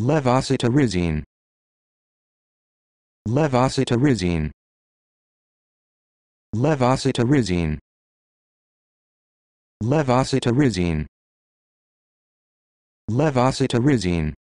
Levocetirizine. Levocetirizine. Levocetirizine. Levocetirizine. Levocetirizine.